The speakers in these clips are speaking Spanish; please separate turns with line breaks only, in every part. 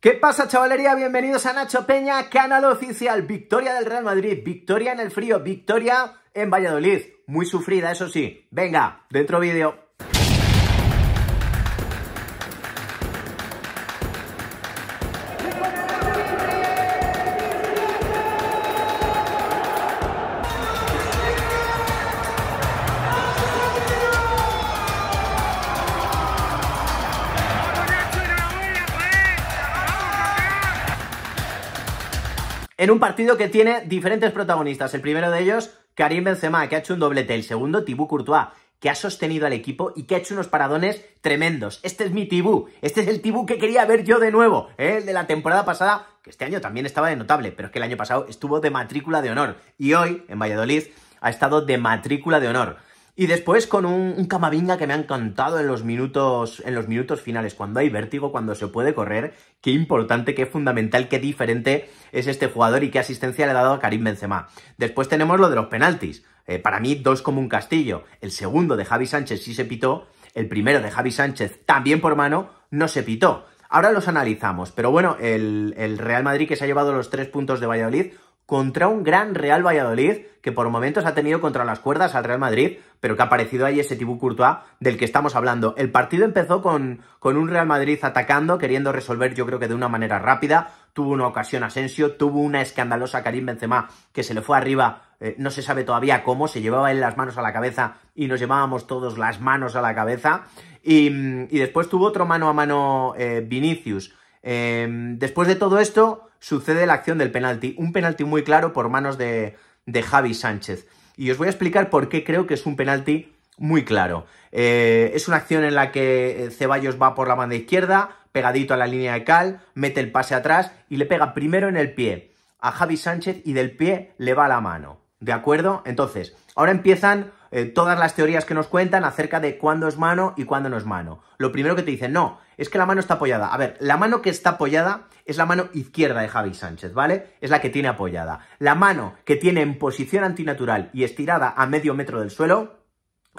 ¿Qué pasa, chavalería? Bienvenidos a Nacho Peña, canal oficial. Victoria del Real Madrid, victoria en el frío, victoria en Valladolid. Muy sufrida, eso sí. Venga, dentro vídeo. en un partido que tiene diferentes protagonistas. El primero de ellos, Karim Benzema, que ha hecho un doblete. El segundo, Tibú Courtois, que ha sostenido al equipo y que ha hecho unos paradones tremendos. Este es mi Tibú, este es el Tibú que quería ver yo de nuevo, ¿eh? el de la temporada pasada, que este año también estaba de notable, pero es que el año pasado estuvo de matrícula de honor y hoy en Valladolid ha estado de matrícula de honor. Y después con un, camavinga que me ha encantado en los, minutos, en los minutos finales, cuando hay vértigo, cuando se puede correr, qué importante, qué fundamental, qué diferente es este jugador y qué asistencia le ha dado a Karim Benzema. Después tenemos lo de los penaltis. Eh, para mí, dos como un castillo. El segundo de Javi Sánchez sí se pitó, el primero de Javi Sánchez también por mano no se pitó. Ahora los analizamos, pero bueno, el, el Real Madrid que se ha llevado los tres puntos de Valladolid, contra un gran Real Valladolid que por momentos ha tenido contra las cuerdas al Real Madrid, pero que ha aparecido ahí ese Tibú Courtois del que estamos hablando. El partido empezó con, con un Real Madrid atacando, queriendo resolver yo creo que de una manera rápida. Tuvo una ocasión Asensio, tuvo una escandalosa Karim Benzema que se le fue arriba, eh, no se sabe todavía cómo, se llevaba él las manos a la cabeza y nos llevábamos todos las manos a la cabeza. Y, después tuvo otro mano a mano eh, Vinicius Em, después de todo esto, sucede la acción del penalti. Un penalti muy claro por manos de, Javi Sánchez. Y os voy a explicar por qué creo que es un penalti muy claro. Eh, es una acción en la que eh, Ceballos va por la banda izquierda, pegadito a la línea de cal, mete el pase atrás y le pega primero en el pie a Javi Sánchez y del pie le va la mano. ¿De acuerdo? Entonces, ahora empiezan eh, todas las teorías que nos cuentan acerca de cuándo es mano y cuándo no es mano. Lo primero que te dicen, no, es que la mano está apoyada. A ver, la mano que está apoyada es la mano izquierda de Javi Sánchez, ¿vale? Es la que tiene apoyada. La mano que tiene en posición antinatural y estirada a medio metro del suelo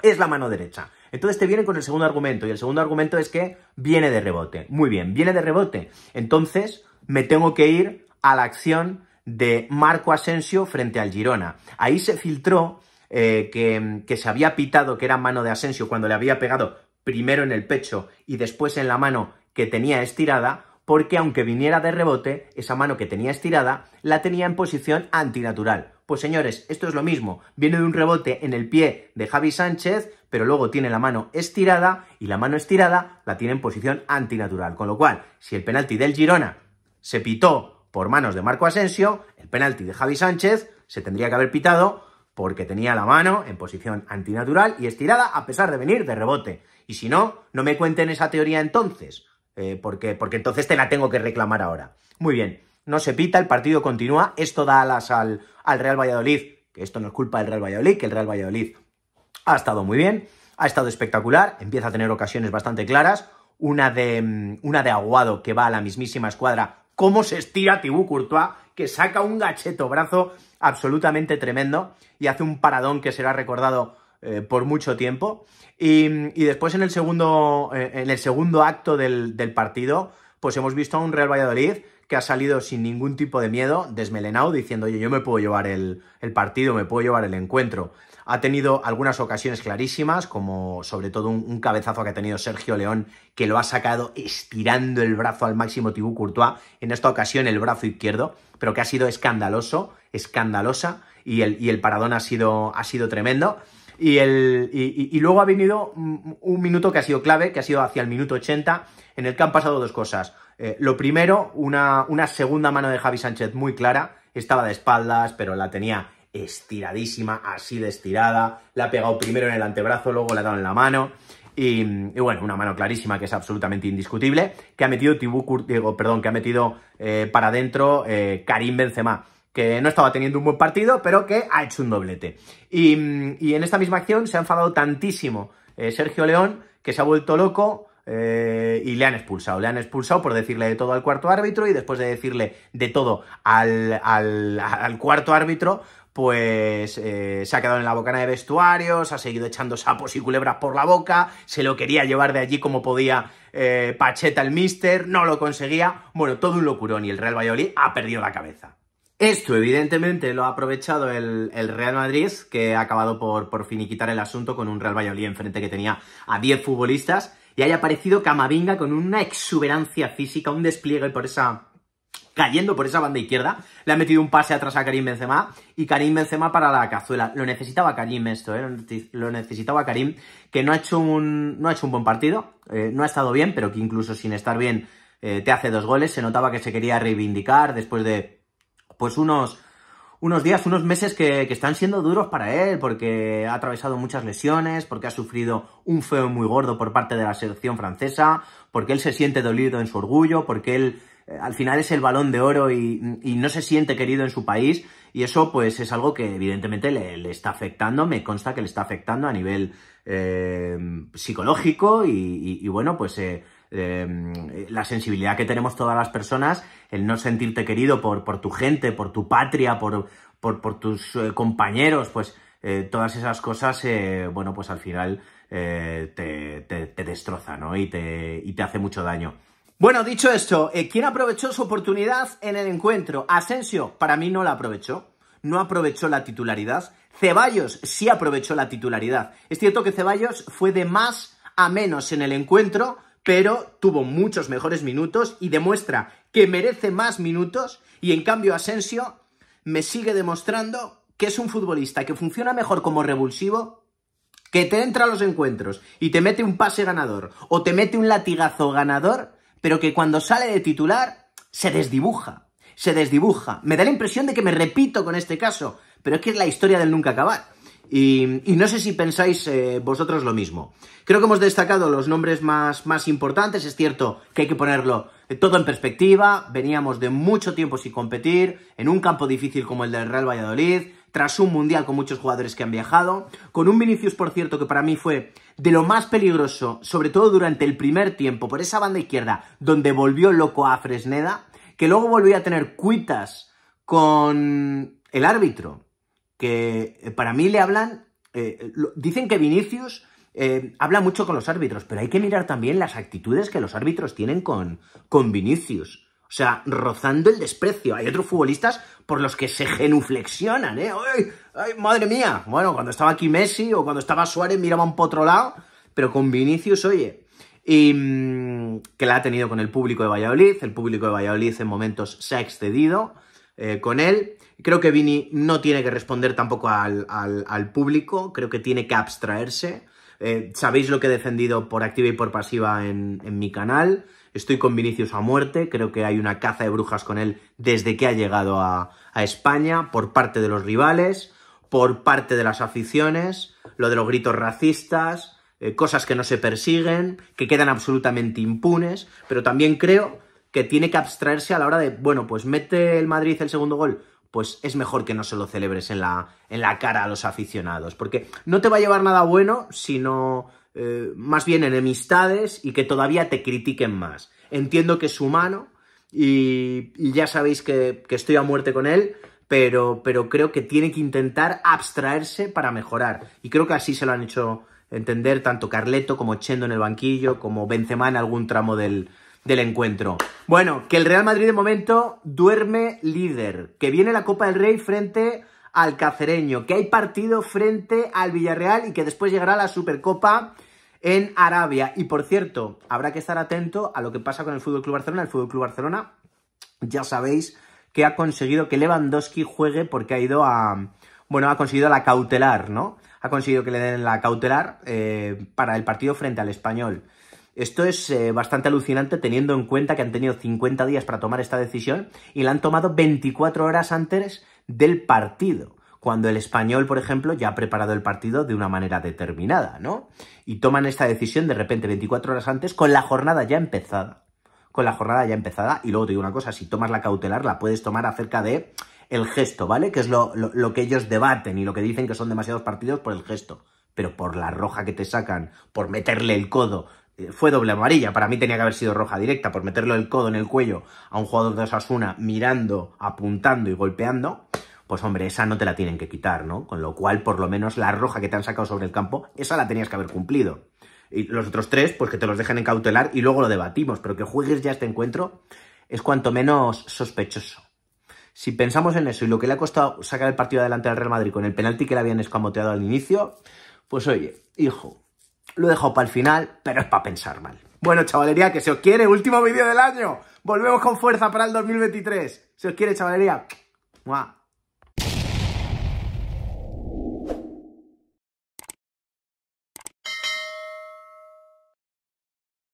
es la mano derecha. Entonces te vienen con el segundo argumento y el segundo argumento es que viene de rebote. Muy bien, viene de rebote. Entonces me tengo que ir a la acción de Marco Asensio frente al Girona. Ahí se filtró eh, que, que, se había pitado que era mano de Asensio cuando le había pegado primero en el pecho y después en la mano que tenía estirada, porque aunque viniera de rebote, esa mano que tenía estirada la tenía en posición antinatural. Pues señores, esto es lo mismo. Viene de un rebote en el pie de Javi Sánchez, pero luego tiene la mano estirada y la mano estirada la tiene en posición antinatural. Con lo cual, si el penalti del Girona se pitó por manos de Marco Asensio, el penalti de Javi Sánchez se tendría que haber pitado porque tenía la mano en posición antinatural y estirada a pesar de venir de rebote. Y si no, no me cuenten esa teoría entonces, eh, porque, porque entonces te la tengo que reclamar ahora. Muy bien, no se pita, el partido continúa, esto da alas al, al Real Valladolid, que esto no es culpa del Real Valladolid, que el Real Valladolid ha estado muy bien, ha estado espectacular, empieza a tener ocasiones bastante claras, una de, mm, una de Aguado que va a la mismísima escuadra cómo se estira Tibú Courtois, que saca un gacheto brazo absolutamente tremendo y hace un paradón que será recordado eh, por mucho tiempo. Y, después en el segundo, eh, en el segundo acto del, del partido, pues hemos visto a un Real Valladolid que ha salido sin ningún tipo de miedo, desmelenado, diciendo, oye, yo me puedo llevar el, partido, me puedo llevar el encuentro. Ha tenido algunas ocasiones clarísimas, como sobre todo un, cabezazo que ha tenido Sergio León, que lo ha sacado estirando el brazo al máximo Tibú Courtois, en esta ocasión el brazo izquierdo, pero que ha sido escandaloso, escandalosa, y el, y el paradón ha sido, ha sido tremendo. Y, luego ha venido un minuto que ha sido clave, que ha sido hacia el minuto 80, en el que han pasado dos cosas. Eh, lo primero, una, segunda mano de Javi Sánchez muy clara, estaba de espaldas, pero la tenía estiradísima, así de estirada, la ha pegado primero en el antebrazo, luego la ha dado en la mano. Y, bueno, una mano clarísima que es absolutamente indiscutible, que ha metido Tibú, perdón, que ha metido eh, para adentro eh, Karim Benzema que no estaba teniendo un buen partido, pero que ha hecho un doblete. Y, en esta misma acción se ha enfadado tantísimo eh, Sergio León, que se ha vuelto loco, eh, y le han expulsado. Le han expulsado por decirle de todo al cuarto árbitro y después de decirle de todo al, cuarto árbitro, pues eh, se ha quedado en la bocana de vestuarios, ha seguido echando sapos y culebras por la boca, se lo quería llevar de allí como podía Pacheta el míster, no lo conseguía. Bueno, todo un locurón y el Real Valladolid ha perdido la cabeza. Esto evidentemente lo ha aprovechado el, Real Madrid, que ha acabado por, por, finiquitar el asunto con un Real Valladolid enfrente que tenía a 10 futbolistas y haya aparecido Camavinga con una exuberancia física, un despliegue por esa cayendo por esa banda izquierda, le ha metido un pase atrás a Karim Benzema y Karim Benzema para la cazuela. Lo necesitaba Karim esto, ¿eh? lo necesitaba Karim, que no ha hecho un, no ha hecho un buen partido, eh, no ha estado bien, pero que incluso sin estar bien eh, te hace dos goles. Se notaba que se quería reivindicar después de pues unos, unos días, unos meses que, están siendo duros para él, porque ha atravesado muchas lesiones, porque ha sufrido un feo muy gordo por parte de la selección francesa, porque él se siente dolido en su orgullo, porque él eh, al final es el balón de oro y, no se siente querido en su país, y eso pues es algo que evidentemente le, está afectando, me consta que le está afectando a nivel eh, psicológico y, bueno, pues... Eh, Em, la sensibilidad que tenemos todas las personas, el no sentirte querido por, por tu gente, por tu patria, por, por, tus eh, compañeros, pues eh, todas esas cosas, eh, bueno, pues al final te, destroza, ¿no? Y te, y te hace mucho daño. Bueno, dicho esto, ¿quién aprovechó su oportunidad en el encuentro? Asensio, para mí no la aprovechó. No aprovechó la titularidad. Ceballos sí aprovechó la titularidad. Es cierto que Ceballos fue de más a menos en el encuentro, pero tuvo muchos mejores minutos y demuestra que merece más minutos y en cambio Asensio me sigue demostrando que es un futbolista que funciona mejor como revulsivo, que te entra a los encuentros y te mete un pase ganador o te mete un latigazo ganador, pero que cuando sale de titular se desdibuja, se desdibuja. Me da la impresión de que me repito con este caso, pero es que es la historia del nunca acabar. Y, no sé si pensáis eh, vosotros lo mismo. Creo que hemos destacado los nombres más, más importantes. Es cierto que hay que ponerlo eh, todo en perspectiva. Veníamos de mucho tiempo sin competir, en un campo difícil como el del Real Valladolid, tras un mundial con muchos jugadores que han viajado, con un Vinicius, por cierto, que para mí fue de lo más peligroso, sobre todo durante el primer tiempo, por esa banda izquierda, donde volvió loco a Fresneda, que luego volvió a tener cuitas con el árbitro que eh, para mí le hablan, eh, dicen que Vinicius eh, habla mucho con los árbitros, pero hay que mirar también las actitudes que los árbitros tienen con, con Vinicius. O sea, rozando el desprecio. Hay otros futbolistas por los que se genuflexionan, ¿eh? ¡Ay, madre mía! Bueno, cuando estaba aquí Messi o cuando estaba Suárez miraba un otro lado, pero con Vinicius, oye. Y mm, que la ha tenido con el público de Valladolid. El público de Valladolid en momentos se ha excedido. Eh, con él. Creo que Vini no tiene que responder tampoco al, público, creo que tiene que abstraerse. Eh, sabéis lo que he defendido por activa y por pasiva en, mi canal. Estoy con Vinicius a muerte, creo que hay una caza de brujas con él desde que ha llegado a, España, por parte de los rivales, por parte de las aficiones, lo de los gritos racistas, eh, cosas que no se persiguen, que quedan absolutamente impunes, pero también creo que tiene que abstraerse a la hora de, bueno, pues mete el Madrid el segundo gol, pues es mejor que no se lo celebres en la, en la cara a los aficionados, porque no te va a llevar nada bueno, sino eh, más bien enemistades y que todavía te critiquen más. Entiendo que es humano y, ya sabéis que, estoy a muerte con él, pero, pero creo que tiene que intentar abstraerse para mejorar. Y creo que así se lo han hecho entender tanto Carleto como Chendo en el banquillo, como Benzema en algún tramo del, del encuentro. Bueno, que el Real Madrid de momento duerme líder, que viene la Copa del Rey frente al Cacereño, que hay partido frente al Villarreal y que después llegará la Supercopa en Arabia. Y por cierto, habrá que estar atento a lo que pasa con el Fútbol Club Barcelona. El Fútbol Club Barcelona, ya sabéis que ha conseguido que Lewandowski juegue porque ha ido a. Bueno, ha conseguido la cautelar, ¿no? Ha conseguido que le den la cautelar eh, para el partido frente al español. Esto es eh, bastante alucinante teniendo en cuenta que han tenido 50 días para tomar esta decisión y la han tomado 24 horas antes del partido, cuando el español, por ejemplo, ya ha preparado el partido de una manera determinada, ¿no? Y toman esta decisión de repente 24 horas antes con la jornada ya empezada. Con la jornada ya empezada, y luego te digo una cosa, si tomas la cautelar, la puedes tomar acerca de el gesto, ¿vale? Que es lo, que ellos debaten y lo que dicen que son demasiados partidos por el gesto. Pero por la roja que te sacan, por meterle el codo, fue doble amarilla, para mí tenía que haber sido roja directa por meterle el codo en el cuello a un jugador de Osasuna mirando, apuntando y golpeando, pues hombre, esa no te la tienen que quitar, ¿no? Con lo cual, por lo menos la roja que te han sacado sobre el campo, esa la tenías que haber cumplido. Y los otros tres, pues que te los dejen en cautelar y luego lo debatimos, pero que juegues ya este encuentro es cuanto menos sospechoso. Si pensamos en eso y lo que le ha costado sacar el partido adelante al Real Madrid con el penalti que le habían escamoteado al inicio, pues oye, hijo, lo he para el final, pero es para pensar mal. Bueno, chavalería, que se os quiere. Último vídeo del año. Volvemos con fuerza para el 2023. Se os quiere, chavalería.